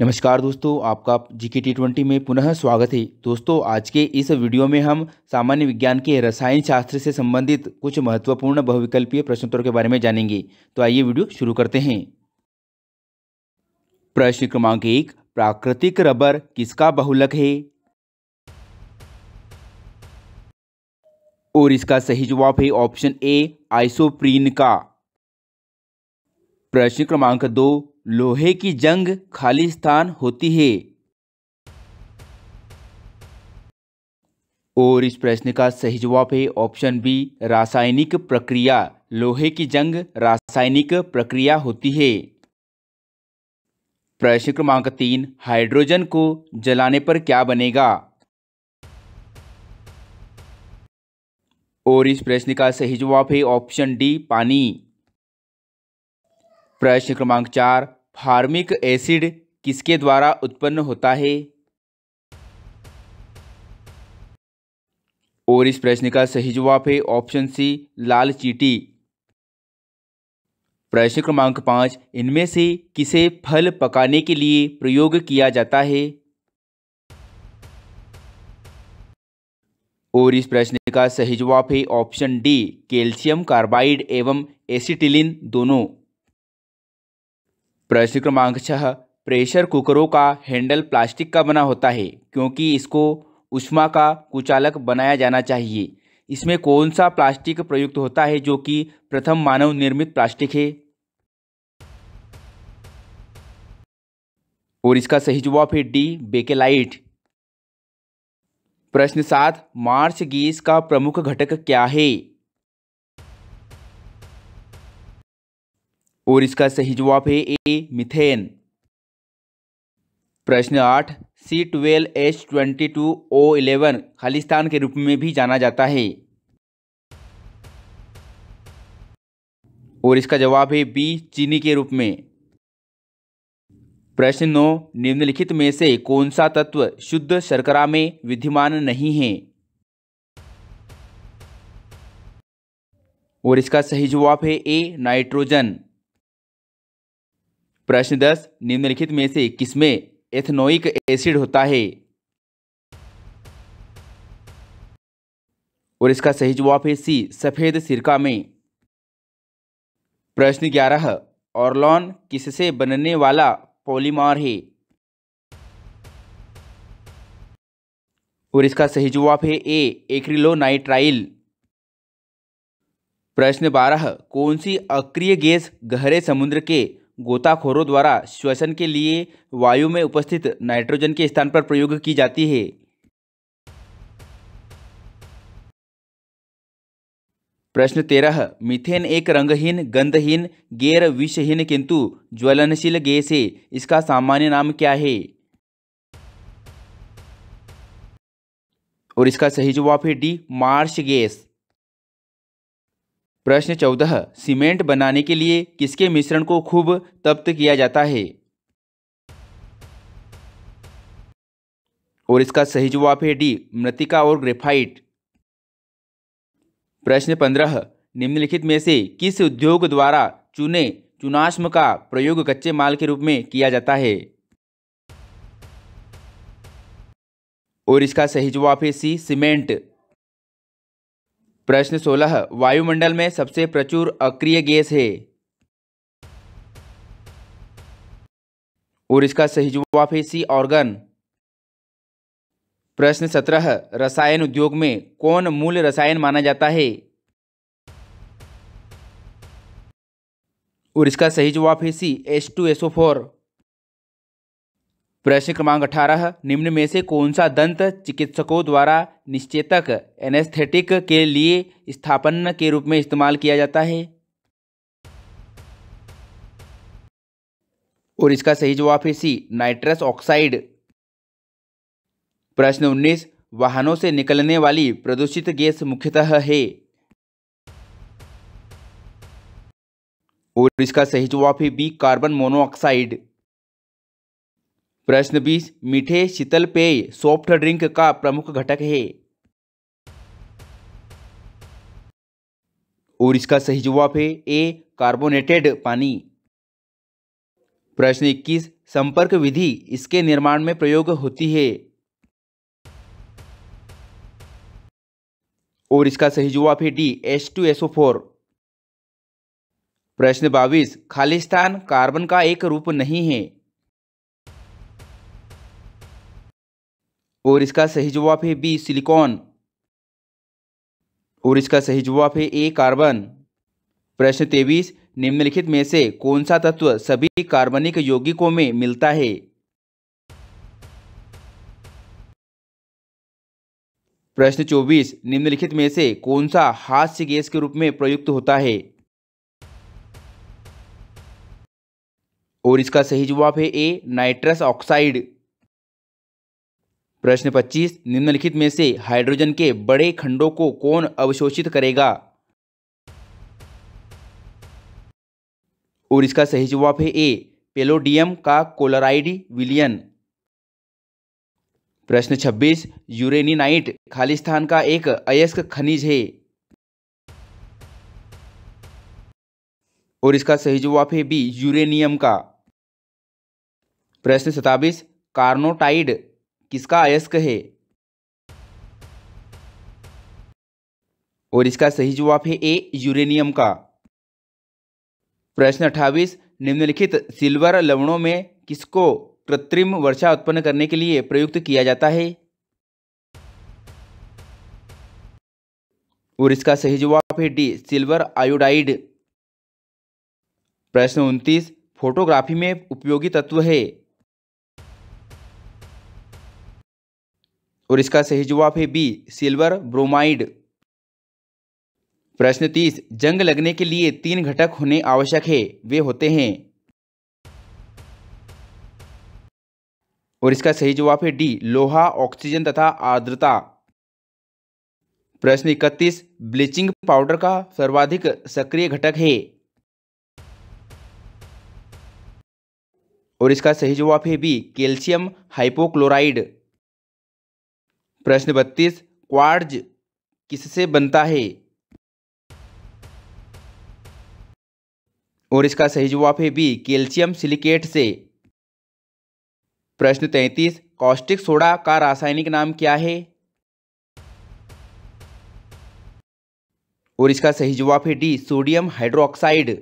नमस्कार दोस्तों आपका जीके टी ट्वेंटी में पुनः स्वागत है दोस्तों आज के इस वीडियो में हम सामान्य विज्ञान के रसायन शास्त्र से संबंधित कुछ महत्वपूर्ण बहुविकल्पीय प्रश्नोत्तरों के बारे में जानेंगे तो आइए वीडियो शुरू करते हैं प्रश्न क्रमांक एक प्राकृतिक रबर किसका बहुलक है और इसका सही जवाब है ऑप्शन ए आइसोप्रीन का प्रश्न क्रमांक दो लोहे की जंग खालिस्तान होती है और इस प्रश्न का सही जवाब है ऑप्शन बी रासायनिक प्रक्रिया लोहे की जंग रासायनिक प्रक्रिया होती है प्रश्न क्रमांक तीन हाइड्रोजन को जलाने पर क्या बनेगा और इस प्रश्न का सही जवाब है ऑप्शन डी पानी प्रश्न क्रमांक चार फार्मिक एसिड किसके द्वारा उत्पन्न होता है और इस प्रश्न का सही जवाब है ऑप्शन सी लाल चीटी प्रश्न क्रमांक पांच इनमें से किसे फल पकाने के लिए प्रयोग किया जाता है और इस प्रश्न का सही जवाब है ऑप्शन डी कैल्शियम कार्बाइड एवं एसिटिलिन दोनों प्रश्न क्रमांक छह प्रेशर कुकरों का हैंडल प्लास्टिक का बना होता है क्योंकि इसको उष्मा का कुचालक बनाया जाना चाहिए इसमें कौन सा प्लास्टिक प्रयुक्त होता है जो कि प्रथम मानव निर्मित प्लास्टिक है और इसका सही जवाब है डी बेकेलाइट प्रश्न सात मार्च गीस का प्रमुख घटक क्या है और इसका सही जवाब है ए मिथेन प्रश्न आठ C twelve H twenty two O eleven खालिस्तान के रूप में भी जाना जाता है और इसका जवाब है बी चीनी के रूप में प्रश्न नौ निम्नलिखित में से कौन सा तत्व शुद्ध शर्करा में विद्यमान नहीं है और इसका सही जवाब है ए नाइट्रोजन प्रश्न दस निम्नलिखित में से किसमें एथनोइक एसिड होता है और इसका सही जवाब है सी सफ़ेद सिरका में प्रश्न ग्यारह ऑर्लॉन किससे बनने वाला पॉलीमर है और इसका सही जवाब है ए नाइट्राइल प्रश्न बारह कौन सी अक्रिय गैस गहरे समुद्र के गोताखोरों द्वारा श्वसन के लिए वायु में उपस्थित नाइट्रोजन के स्थान पर प्रयोग की जाती है प्रश्न तेरह मिथेन एक रंगहीन गंधहीन गैर विषहीन किंतु ज्वलनशील गैस है इसका सामान्य नाम क्या है और इसका सही जवाब है डी मार्श गैस प्रश्न चौदह सीमेंट बनाने के लिए किसके मिश्रण को खूब तप्त किया जाता है और इसका सही जवाब है डी मृतिका और ग्रेफाइट प्रश्न पंद्रह निम्नलिखित में से किस उद्योग द्वारा चुने चुनाश्म का प्रयोग कच्चे माल के रूप में किया जाता है और इसका सही जवाब है सी सीमेंट प्रश्न सोलह वायुमंडल में सबसे प्रचुर अक्रिय गैस है और इसका सही जवाब है सी ऑर्गन प्रश्न सत्रह रसायन उद्योग में कौन मूल रसायन माना जाता है और इसका सही जवाब है C S two SO four प्रश्न क्रमांक अठारह निम्न में से कौन सा दंत चिकित्सकों द्वारा निश्चेतक एनेस्थेटिक के लिए स्थापन के रूप में इस्तेमाल किया जाता है और इसका सही जवाब है सी नाइट्रस ऑक्साइड प्रश्न उन्नीस वाहनों से निकलने वाली प्रदूषित गैस मुख्यतः है और इसका सही जवाब है बी कार्बन मोनोऑक्साइड प्रश्न बीस मीठे शीतल पेय सॉफ्ट ड्रिंक का प्रमुख घटक है और इसका सही जवाब है ए कार्बोनेटेड पानी प्रश्न इक्कीस संपर्क विधि इसके निर्माण में प्रयोग होती है और इसका सही जवाब है D S two SO four प्रश्न बाईस खालिस्तान कार्बन का एक रूप नहीं है और इसका सही जवाब है बी सिलिकॉन और इसका सही जवाब है ए कार्बन प्रश्न तेईस निम्नलिखित में से कौन सा तत्व सभी कार्बनिक यौगिकों में मिलता है प्रश्न चौबीस निम्नलिखित में से कौन सा हास्य गैस के रूप में प्रयुक्त होता है और इसका सही जवाब है ए नाइट्रस ऑक्साइड प्रश्न 25 निम्नलिखित में से हाइड्रोजन के बड़े खंडों को कौन अवशोषित करेगा और इसका सही जवाब है ए पेलोडियम का कोलराइड विलियन प्रश्न 26 यूरेनिनाइट खालिस्तान का एक अयस्क खनिज है और इसका सही जवाब है बी यूरेनियम का प्रश्न सताबीस कार्नोटाइड किसका अयस्क है और इसका सही जवाब है ए यूरेनियम का प्रश्न अठावीस निम्नलिखित सिल्वर लवणों में किसको कृत्रिम वर्षा उत्पन्न करने के लिए प्रयुक्त किया जाता है और इसका सही जवाब है डी सिल्वर आयोडाइड प्रश्न उन्तीस फोटोग्राफी में उपयोगी तत्व है और इसका सही जवाब है बी सिल्वर ब्रोमाइड प्रश्न तीस जंग लगने के लिए तीन घटक होने आवश्यक है वे होते हैं और इसका सही जवाब है डी लोहा ऑक्सीजन तथा आर्द्रता प्रश्न इकतीस ब्लीचिंग पाउडर का सर्वाधिक सक्रिय घटक है और इसका सही जवाब है बी कैल्शियम हाइपोक्लोराइड प्रश्न बत्तीस क्वार्ज किससे बनता है और इसका सही जवाब है बी कैल्शियम सिलिकेट से प्रश्न तैतीस कॉस्टिक सोडा का रासायनिक नाम क्या है और इसका सही जवाब है डी सोडियम हाइड्रोक्साइड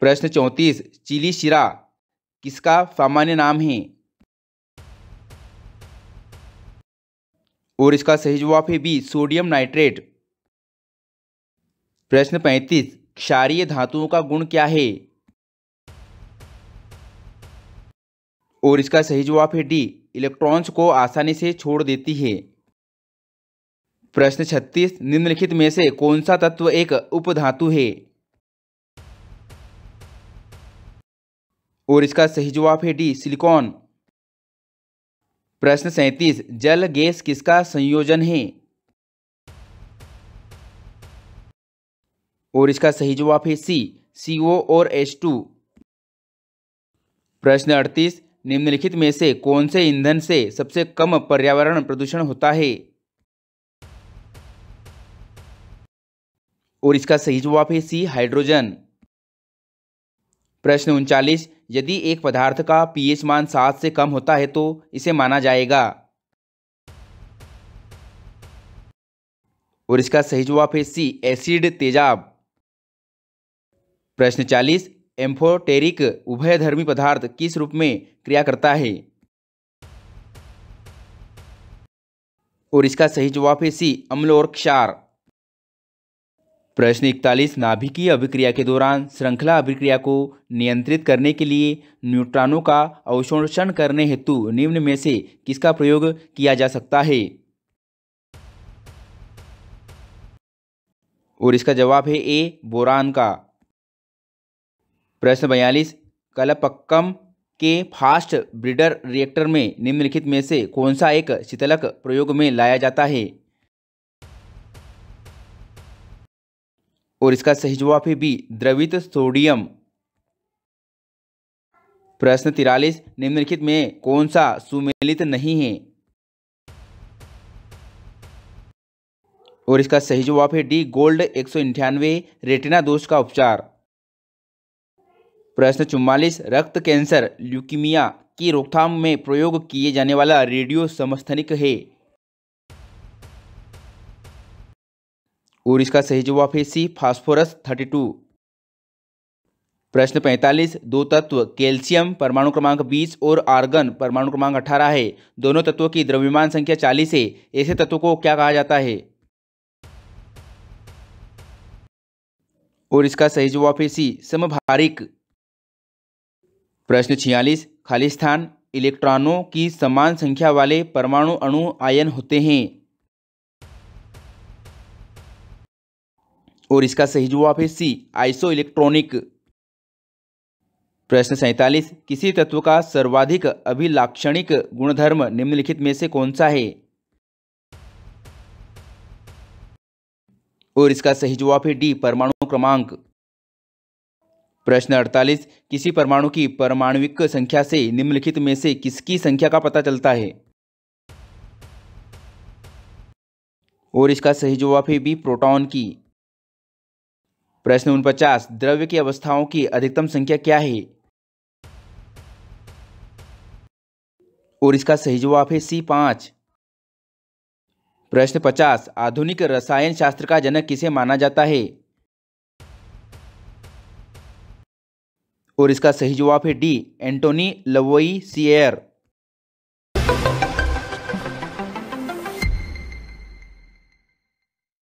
प्रश्न चौंतीस चिली शिरा किसका सामान्य नाम है और इसका सही जवाब है बी सोडियम नाइट्रेट प्रश्न पैंतीस क्षारीय धातुओं का गुण क्या है और इसका सही जवाब है डी इलेक्ट्रॉन्स को आसानी से छोड़ देती है प्रश्न छत्तीस निम्नलिखित में से कौन सा तत्व एक उपधातु है और इसका सही जवाब है डी सिलिकॉन प्रश्न सैंतीस जल गैस किसका संयोजन है और इसका सही जवाब है सी सी ओ और एच टू प्रश्न अड़तीस निम्नलिखित में से कौन से ईंधन से सबसे कम पर्यावरण प्रदूषण होता है और इसका सही जवाब है सी हाइड्रोजन प्रश्न उनचालीस यदि एक पदार्थ का पीएच मान सात से कम होता है तो इसे माना जाएगा और इसका सही जवाब है सी एसिड तेजाब प्रश्न चालीस एम्फोटेरिक उभयधर्मी पदार्थ किस रूप में क्रिया करता है और इसका सही जवाब है सी अम्ल और क्षार प्रश्न इकतालीस नाभिकीय अभिक्रिया के दौरान श्रृंखला अभिक्रिया को नियंत्रित करने के लिए न्यूट्रॉनों का अवशोषण करने हेतु निम्न में से किसका प्रयोग किया जा सकता है और इसका जवाब है ए बोरान का प्रश्न बयालीस कलपक्कम के फास्ट ब्रिडर रिएक्टर में निम्नलिखित में से कौन सा एक शीतलक प्रयोग में लाया जाता है और इसका सही जवाब है बी द्रवित सोडियम प्रश्न तिरालीस निम्नलिखित में कौन सा सुमेलित नहीं है और इसका सही जवाब है डी गोल्ड एक सौ रेटिना दोष का उपचार प्रश्न चुम्बालीस रक्त कैंसर ल्यूकीमिया की रोकथाम में प्रयोग किए जाने वाला रेडियो समस्थनिक है और इसका सही जवाब है सी फास्फोरस थर्टी टू प्रश्न 45 दो तत्व कैल्शियम परमाणु क्रमांक 20 और आर्गन परमाणु क्रमांक 18 है दोनों तत्वों की द्रव्यमान संख्या 40 है ऐसे तत्वों को क्या कहा जाता है और इसका सही जवाब है सी समभारिक प्रश्न 46 खालिस्थान इलेक्ट्रॉनों की समान संख्या वाले परमाणु अणु आयन होते हैं और इसका सही जवाब है सी आइसो इलेक्ट्रॉनिक प्रश्न सैंतालीस किसी तत्व का सर्वाधिक अभिलाक्षणिक गुणधर्म निम्नलिखित में से कौन सा है और इसका सही जवाब है डी परमाणु क्रमांक प्रश्न अड़तालीस किसी परमाणु की परमाणुविक संख्या से निम्नलिखित में से किसकी संख्या का पता चलता है और इसका सही जवाब है बी प्रोटॉन की प्रश्न उनपचास द्रव्य की अवस्थाओं की अधिकतम संख्या क्या है और इसका सही जवाब है सी पांच प्रश्न पचास आधुनिक रसायन शास्त्र का जनक किसे माना जाता है और इसका सही जवाब है डी एंटोनी लवोई सीएर